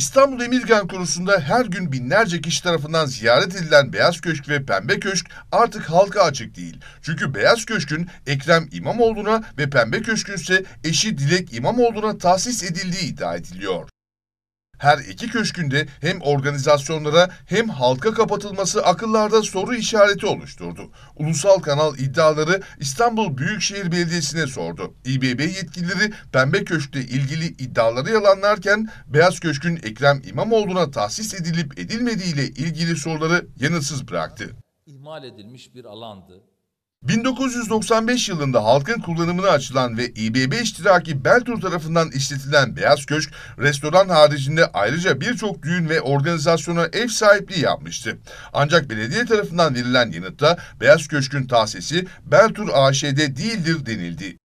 İstanbul Emirgan Korusu'nda her gün binlerce kişi tarafından ziyaret edilen Beyaz Köşk ve Pembe Köşk artık halka açık değil. Çünkü Beyaz Köşk'ün Ekrem İmamoğlu'na ve Pembe Köşk'ün ise eşi Dilek İmamoğlu'na tahsis edildiği iddia ediliyor. Her iki köşkünde hem organizasyonlara hem halka kapatılması akıllarda soru işareti oluşturdu. Ulusal kanal iddiaları İstanbul Büyükşehir Belediyesi'ne sordu. İBB yetkilileri Pembe Köşk'te ilgili iddiaları yalanlarken Beyaz Köşk'ün Ekrem İmamoğlu'na tahsis edilip edilmediği ile ilgili soruları yanıtsız bıraktı. İhmal edilmiş bir alandı 1995 yılında halkın kullanımına açılan ve İBB iştiraki Beltur tarafından işletilen Beyaz Köşk, restoran haricinde ayrıca birçok düğün ve organizasyona ev sahipliği yapmıştı. Ancak belediye tarafından verilen yanıtta Beyaz Köşk'ün tahsisi Beltur AŞ'de değildir denildi.